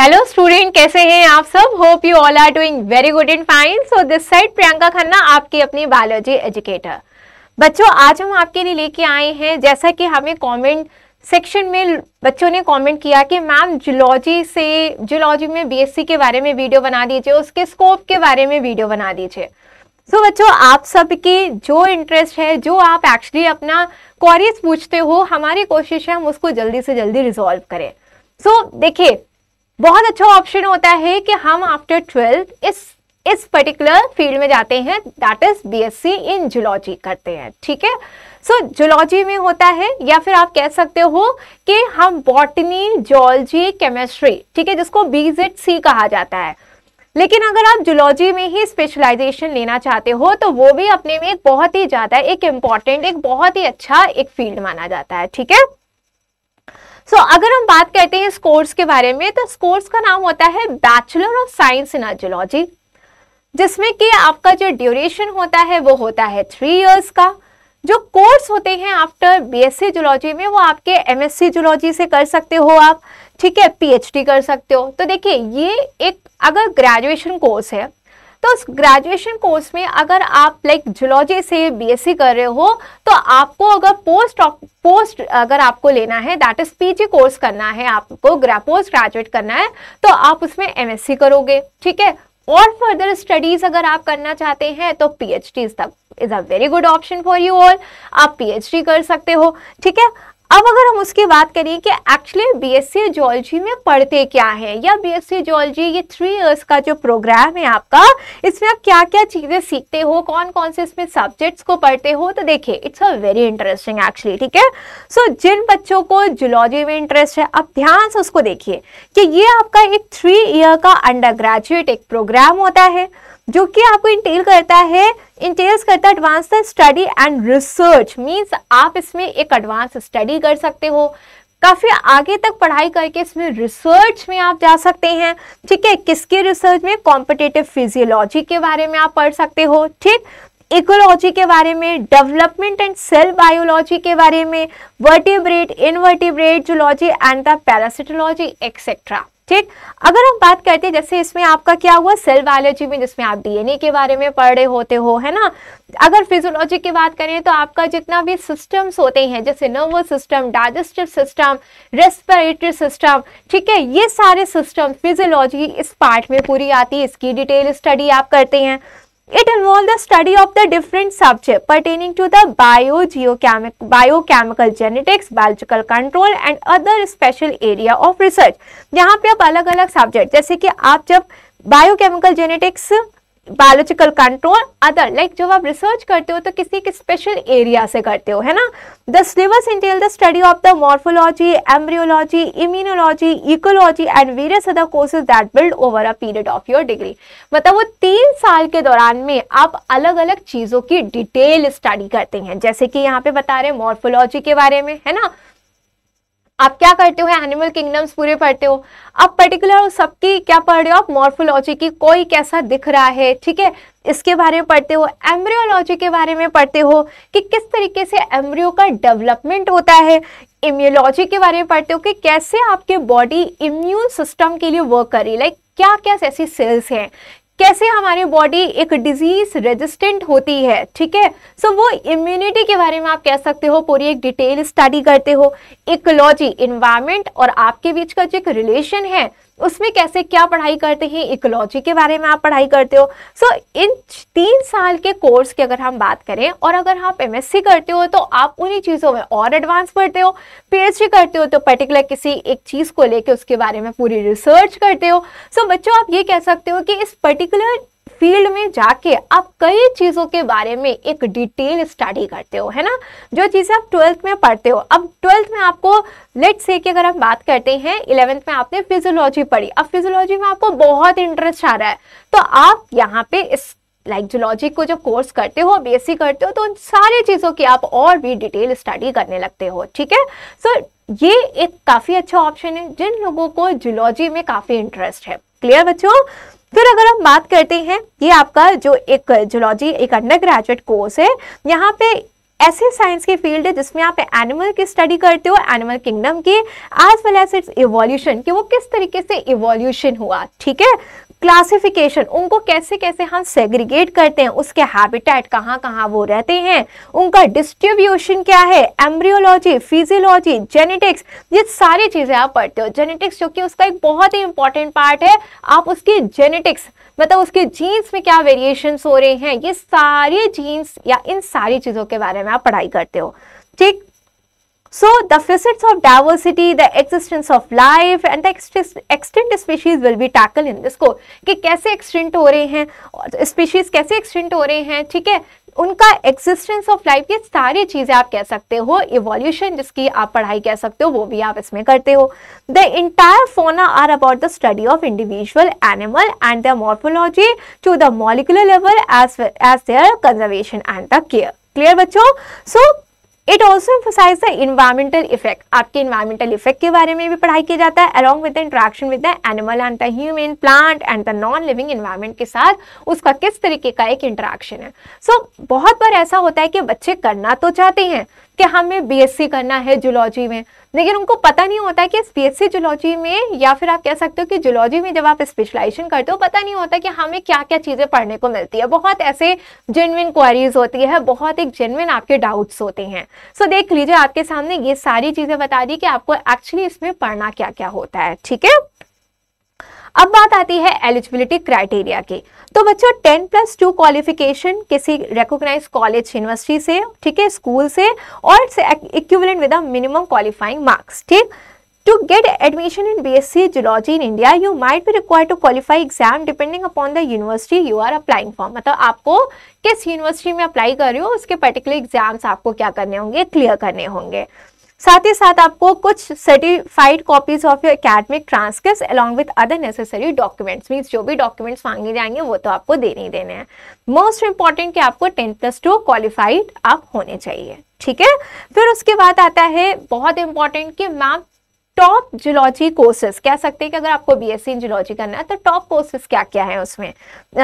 Hello student कैसे हैं आप सब hope you all are doing very good in fine so this side Priyanka Khanna आपकी अपनी बायोलॉजी एजुकेटर बच्चों आज हम आपके लिए लेके आए हैं जैसा कि हमें कमेंट सेक्शन में बच्चों ने कमेंट किया कि मैम जूलॉजी से जुलॉजी में बीएससी के बारे में वीडियो बना दीजिए उसके स्कोप के बारे में वीडियो बना दीजिए सो so, बच्चों आप सबके जो इंटरेस्ट है जो आप एक्चुअली अपना क्वारीज पूछते हो हमारी कोशिश है हम उसको जल्दी से जल्दी रिजॉल्व करें सो so, देखिए बहुत अच्छा ऑप्शन होता है कि हम आफ्टर ट्वेल्थ इस इस पर्टिकुलर फील्ड में जाते हैं that is BSc in zoology करते हैं ठीक है सो जूलॉजी में होता है या फिर आप कह सकते हो कि हम बॉटनी जोलॉजी केमिस्ट्री ठीक है जिसको बीजेड कहा जाता है लेकिन अगर आप जूलॉजी में ही स्पेशलाइजेशन लेना चाहते हो तो वो भी अपने में एक बहुत ही ज़्यादा एक इम्पॉर्टेंट एक बहुत ही अच्छा एक फील्ड माना जाता है ठीक है सो so, अगर हम बात करते हैं इस कोर्स के बारे में तो इस कोर्स का नाम होता है bachelor of science in archaeology जिसमें कि आपका जो ड्यूरेशन होता है वो होता है थ्री इयर्स का जो कोर्स होते हैं आफ्टर बीएससी जुलॉजी में वो आपके एमएससी जूलॉजी से कर सकते हो आप ठीक है पीएचडी कर सकते हो तो देखिए ये एक अगर ग्रेजुएशन कोर्स है तो उस ग्रेजुएशन कोर्स में अगर आप लाइक जूलॉजी से बीएससी कर रहे हो तो आपको अगर पोस्ट पोस्ट अगर आपको लेना है दैट इज पीजी कोर्स करना है आपको पोस्ट ग्रेजुएट करना है तो आप उसमें एमएससी करोगे ठीक है और फर्दर स्टडीज अगर आप करना चाहते हैं तो PhD is a very good option for you all आप पीएचडी कर सकते हो ठीक है अब अगर हम उसकी बात करें कि एक्चुअली बीएससी जियोलॉजी में पढ़ते क्या है या बीएससी जियोलॉजी ये थ्री इयर्स का जो प्रोग्राम है आपका इसमें आप क्या क्या चीज़ें सीखते हो कौन कौन से इसमें सब्जेक्ट्स को पढ़ते हो तो देखिए it's a very interesting actually ठीक है सो जिन बच्चों को जियोलॉजी में इंटरेस्ट है आप ध्यान से उसको देखिए कि ये आपका एक थ्री ईयर का अंडर ग्रेजुएट एक प्रोग्राम होता है जो कि आपको इंटेल करता है इंटेल्स करता है advance study and research means आप इसमें एक एडवांस स्टडी कर सकते हो काफ़ी आगे तक पढ़ाई करके इसमें रिसर्च में आप जा सकते हैं ठीक है किसके रिसर्च में कॉम्पिटेटिव फिजियोलॉजी के बारे में आप पढ़ सकते हो ठीक इकोलॉजी के बारे में डेवलपमेंट एंड सेल बायोलॉजी के बारे में vertebrate invertebrate zoology and the parasitology etcetera ठीक अगर हम बात करते हैं जैसे इसमें आपका क्या हुआ सेल बायोलॉजी में जिसमें आप डीएनए के बारे में पढ़ रहे होते हो है ना अगर फिजियोलॉजी की बात करें तो आपका जितना भी सिस्टम्स होते हैं जैसे nervous system digestive system respiratory system ठीक है ये सारे सिस्टम फिजियोलॉजी इस पार्ट में पूरी आती है इसकी डिटेल स्टडी आप करते हैं It involved the study of the different subjects pertaining to the bio, geochemic, biochemical genetics, biological control and other special area of research. यहाँ पे आप अलग अलग सब्जेक्ट जैसे कि आप जब biochemical genetics biological control other like जब आप रिसर्च करते हो तो किसी के स्पेशल एरिया से करते हो है ना the syllabus entail the study of the morphology embryology immunology ecology and various other courses that build over a period of your degree मतलब वो तीन साल के दौरान में आप अलग अलग चीज़ों की डिटेल स्टडी करते हैं जैसे कि यहाँ पे बता रहे हैं मॉर्फोलॉजी के बारे में है ना आप क्या करते हो एनिमल किंगडम्स पूरे पढ़ते हो आप पर्टिकुलर सबकी क्या पढ़ रहे हो आप मॉर्फोलॉजी की कोई कैसा दिख रहा है ठीक है इसके बारे में पढ़ते हो एम्ब्रियोलॉजी के बारे में पढ़ते हो कि किस तरीके से एम्ब्रियो का डेवलपमेंट होता है इम्यूलॉजी के बारे में पढ़ते हो कि कैसे आपके बॉडी इम्यून सिस्टम के लिए वर्क कर रही है लाइक क्या क्या ऐसी सेल्स हैं कैसे हमारी बॉडी एक डिजीज रेजिस्टेंट होती है ठीक है सो वो इम्यूनिटी के बारे में आप कह सकते हो पूरी एक डिटेल स्टडी करते हो इकोलॉजी इन्वायरमेंट और आपके बीच का जो एक रिलेशन है उसमें कैसे क्या पढ़ाई करते हैं इकोलॉजी के बारे में आप पढ़ाई करते हो सो so, इन तीन साल के कोर्स की अगर हम बात करें और अगर आप एम करते हो तो आप उन्हीं चीज़ों में और एडवांस पढ़ते हो पी करते हो तो पर्टिकुलर किसी एक चीज़ को लेके उसके बारे में पूरी रिसर्च करते हो सो so, बच्चों आप ये कह सकते हो कि इस पर्टिकुलर फील्ड में जाके आप कई चीज़ों के बारे में एक डिटेल स्टडी करते हो है ना जो चीज़ें आप ट्वेल्थ में पढ़ते हो अब ट्वेल्थ में आपको लेट से अगर हम बात करते हैं इलेवेंथ में आपने फिजियोलॉजी पढ़ी अब फिजियोलॉजी में आपको बहुत इंटरेस्ट आ रहा है तो आप यहाँ पे इस लाइक like जूलॉजी को जब कोर्स करते हो बी e करते हो तो उन सारी चीज़ों की आप और भी डिटेल स्टडी करने लगते हो ठीक है सो ये एक काफ़ी अच्छा ऑप्शन है जिन लोगों को जुलॉजी में काफ़ी इंटरेस्ट है क्लियर बच्चों फिर अगर हम बात करते हैं ये आपका जो एक जोलॉजी एक अंडर ग्रेजुएट कोर्स है यहाँ पे ऐसे साइंस के फील्ड है जिसमें आप एनिमल की स्टडी करते हो एनिमल किंगडम की as well as its evolution कि वो किस तरीके से इवोल्यूशन हुआ ठीक है क्लासिफिकेशन उनको कैसे कैसे हम सेग्रीगेट करते हैं उसके हैबिटेट कहाँ कहाँ वो रहते हैं उनका डिस्ट्रीब्यूशन क्या है एम्ब्रियोलॉजी फिजियोलॉजी जेनेटिक्स ये सारी चीज़ें आप पढ़ते हो जेनेटिक्स जो कि उसका एक बहुत ही इंपॉर्टेंट पार्ट है आप उसकी जेनेटिक्स मतलब उसके जीन्स में क्या वेरिएशंस हो रहे हैं ये सारी जीन्स या इन सारी चीज़ों के बारे में आप पढ़ाई करते हो ठीक So the facets of diversity, the existence of life and the extinct species will be tackled in this course ki kaise extinct ho rahe hain species kaise extinct ho rahe hain theek hai उनका existence of life ये सारी चीज़ें आप कह सकते हो evolution जिसकी आप पढ़ाई कह सकते हो वो भी आप इसमें करते हो the entire fauna are about the study of individual animal and the morphology to the molecular level as as their conservation and the care clear Clear बच्चों? So it also emphasise the environmental effect आपके environmental effect के बारे में भी पढ़ाई किया जाता है along with the interaction with the animal and the human plant and the non living environment के साथ उसका किस तरीके का एक इंट्रैक्शन है सो so, बहुत बार ऐसा होता है कि बच्चे करना तो चाहते हैं कि हमें बीएससी करना है जुलॉजी में लेकिन उनको पता नहीं होता कि इस बीएससी जुलॉजी में या फिर आप कह सकते हो कि जुलॉजी में जब आप स्पेशलाइजेशन करते हो पता नहीं होता कि हमें क्या क्या चीज़ें पढ़ने को मिलती है बहुत ऐसे जेनविन क्वारीज होती है बहुत एक जेनविन आपके डाउट्स होते हैं सो so, देख लीजिए आपके सामने ये सारी चीज़ें बता दी कि आपको एक्चुअली इसमें पढ़ना क्या क्या होता है ठीक है अब बात आती है एलिजिबिलिटी क्राइटेरिया की तो बच्चों टेन प्लस टू क्वालिफिकेशन किसी रिकोगनाइज कॉलेज यूनिवर्सिटी से ठीक है स्कूल से और equivalent with minimum qualifying marks ठीक To get admission in BSc Geology in India, you might be required to qualify exam depending upon the university you are applying for. मतलब आपको किस university में अप्लाई कर रहे हो उसके पर्टिकुलर एग्जाम्स आपको क्या करने होंगे क्लियर करने होंगे साथ ही साथ आपको कुछ certified copies of your academic transcript along with other necessary documents means जो भी डॉक्यूमेंट्स मांगे जाएंगे वो तो आपको देने ही देने हैं मोस्ट इंपॉर्टेंट कि आपको टेन प्लस टू क्वालिफाइड आप होने चाहिए ठीक है फिर उसके बाद आता है बहुत इंपॉर्टेंट कि मैम टॉप जियोलॉजी कोर्सेज कह सकते हैं कि अगर आपको B S C in geology करना है तो टॉप कोर्सेज क्या क्या है उसमें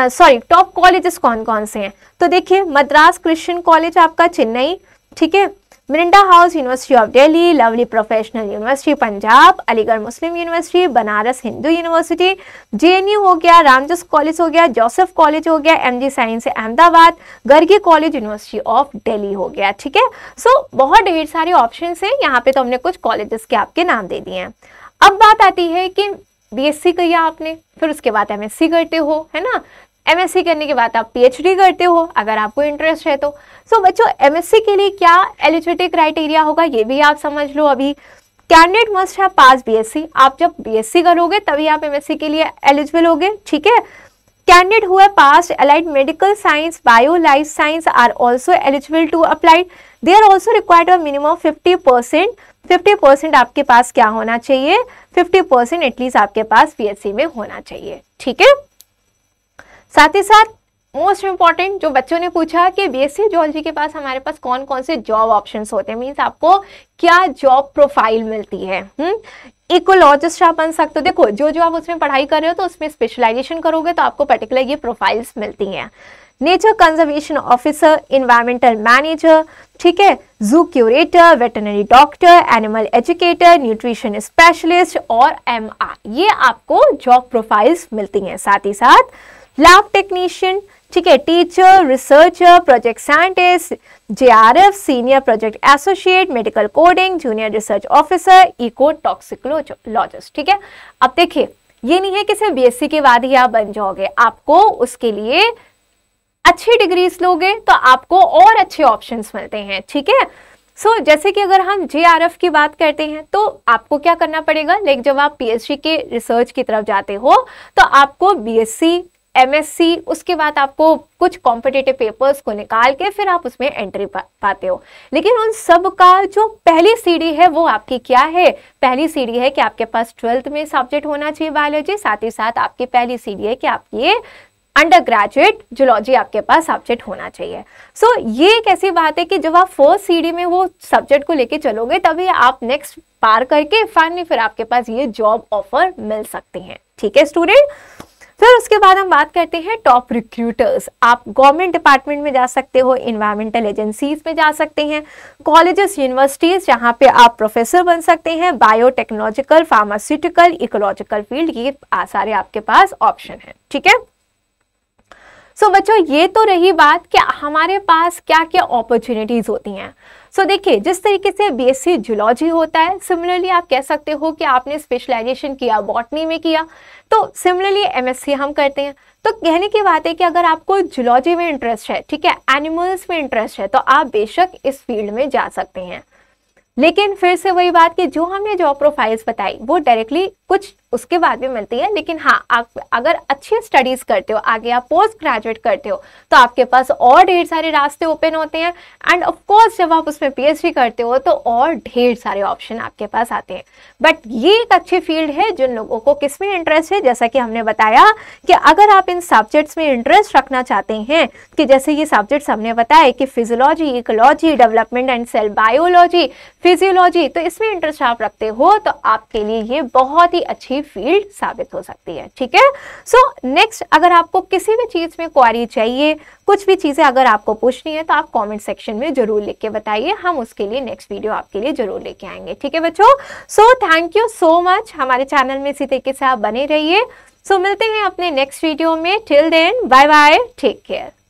सॉरी टॉप कॉलेजेस कौन कौन से हैं तो देखिए मद्रास क्रिश्चियन कॉलेज आपका चेन्नई ठीक है Miranda House University of Delhi Lovely Professional University Punjab Aligarh Muslim University Banaras Hindu University JNU हो गया रामजस कॉलेज हो गया जोसेफ कॉलेज हो गया MG Science Ahmedabad Gargi College University of Delhi हो गया ठीक है सो बहुत ढेर सारे ऑप्शन है यहाँ पे तो हमने कुछ कॉलेजेस के आपके नाम दे दिए हैं अब बात आती है कि बीएससी किया आपने फिर उसके बाद एमएससी करते हो है ना एम करने के बाद आप पी करते हो अगर आपको इंटरेस्ट है तो सो बच्चों एम के लिए क्या एलिजिबिलिटी क्राइटेरिया होगा ये भी आप समझ लो अभी कैंडिडेट मस्ट है पास बीएससी आप जब बीएससी करोगे तभी आप एमएससी के लिए एलिजिबल होगे ठीक है कैंडिडेट हुए pass allied medical science bio life science are also eligible to apply they are also required a minimum fifty percent fifty percent आपके पास क्या होना चाहिए फिफ्टी परसेंट एटलीस्ट आपके पास पीएससी में होना चाहिए ठीक है साथ ही साथ मोस्ट इम्पॉर्टेंट जो बच्चों ने पूछा कि बीएससी जोलॉजी के पास हमारे पास कौन कौन से जॉब ऑप्शंस होते हैं मीन्स आपको क्या जॉब प्रोफाइल मिलती है इकोलॉजिस्ट हम्म? आप बन सकते हो देखो जो जो आप उसमें पढ़ाई कर रहे हो तो उसमें स्पेशलाइजेशन करोगे तो आपको पर्टिकुलर ये प्रोफाइल्स मिलती हैं nature conservation officer environmental manager ठीक है zoo curator veterinary doctor animal educator nutrition specialist और एम ये आपको जॉब प्रोफाइल्स मिलती हैं साथ ही साथ लैब टेक्नीशियन ठीक है teacher researcher project scientist JRF senior project associate medical coding junior research officer ecotoxicologist ठीक है अब देखिए ये नहीं है कि सिर्फ बीएससी के बाद ही आप बन जाओगे आपको उसके लिए अच्छी डिग्रीज लोगे तो आपको और अच्छे ऑप्शंस मिलते हैं ठीक है सो so, जैसे कि अगर हम जे की बात करते हैं तो आपको क्या करना पड़ेगा लाइक जब आप पीएचडी के रिसर्च की तरफ जाते हो तो आपको बीएससी एमएससी उसके बाद आपको कुछ कॉम्पिटेटिव पेपर्स को निकाल के फिर आप उसमें एंट्री पा, पाते हो लेकिन उन सब का जो पहली सीढ़ी है वो आपकी क्या है पहली सीढ़ी है कि आपके पास ट्वेल्थ में सब्जेक्ट होना चाहिए बायोलॉजी साथ ही साथ आपकी पहली सीढ़ी है कि आपकी ये अंडर ग्रेजुएट जुलॉजी आपके पास सब्जेक्ट होना चाहिए सो so, ये एक ऐसी बात है कि जब आप फर्स्ट सीढ़ी में वो सब्जेक्ट को लेके चलोगे तभी आप नेक्स्ट पार करके फाइनली फिर आपके पास ये जॉब ऑफर मिल सकती हैं ठीक है स्टूडेंट फिर उसके बाद हम बात करते हैं टॉप रिक्रूटर्स आप गवर्नमेंट डिपार्टमेंट में जा सकते हो इन्वायरमेंटल एजेंसीज में जा सकते हैं कॉलेजेस यूनिवर्सिटीज़ जहाँ पे आप प्रोफेसर बन सकते हैं बायोटेक्नोलॉजिकल फार्मास्यूटिकल इकोलॉजिकल फील्ड ये सारे आपके पास ऑप्शन है ठीक है सो so, बच्चों ये तो रही बात कि हमारे पास क्या क्या अपॉर्चुनिटीज़ होती हैं सो so, देखिए जिस तरीके से बीएससी जूलॉजी होता है सिमिलरली आप कह सकते हो कि आपने स्पेशलाइजेशन किया बॉटनी में किया तो सिमिलरली एमएससी हम करते हैं तो कहने की बात है कि अगर आपको जूलॉजी में इंटरेस्ट है ठीक है एनिमल्स में इंटरेस्ट है तो आप बेशक इस फील्ड में जा सकते हैं लेकिन फिर से वही बात कि जो हमने जॉब प्रोफाइल्स बताई वो डायरेक्टली कुछ उसके बाद भी मिलती है लेकिन हाँ आप अगर अच्छी स्टडीज करते हो आगे आप पोस्ट ग्रेजुएट करते हो तो आपके पास और ढेर सारे रास्ते ओपन होते हैं एंड ऑफ कोर्स जब आप उसमें पीएचडी करते हो तो और ढेर सारे ऑप्शन आपके पास आते हैं बट ये एक अच्छी फील्ड है जिन लोगों को किस में इंटरेस्ट है जैसा कि हमने बताया कि अगर आप इन सब्जेक्ट्स में इंटरेस्ट रखना चाहते हैं कि जैसे ये सब्जेक्ट्स हमने बताए कि physiology ecology development and cell biology physiology तो इसमें इंटरेस्ट आप रखते हो तो आपके लिए ये बहुत ही अच्छी फील्ड साबित हो सकती है ठीक है सो नेक्स्ट अगर आपको किसी भी चीज़ में क्वारी चाहिए कुछ भी चीज़ें अगर आपको पूछनी है तो आप कमेंट सेक्शन में जरूर लिख के बताइए हम उसके लिए नेक्स्ट वीडियो आपके लिए जरूर लेके आएंगे ठीक है बच्चों so thank you so much हमारे चैनल में इसी तरीके से आप बने रहिए सो so, मिलते हैं अपने नेक्स्ट वीडियो में till then bye bye take care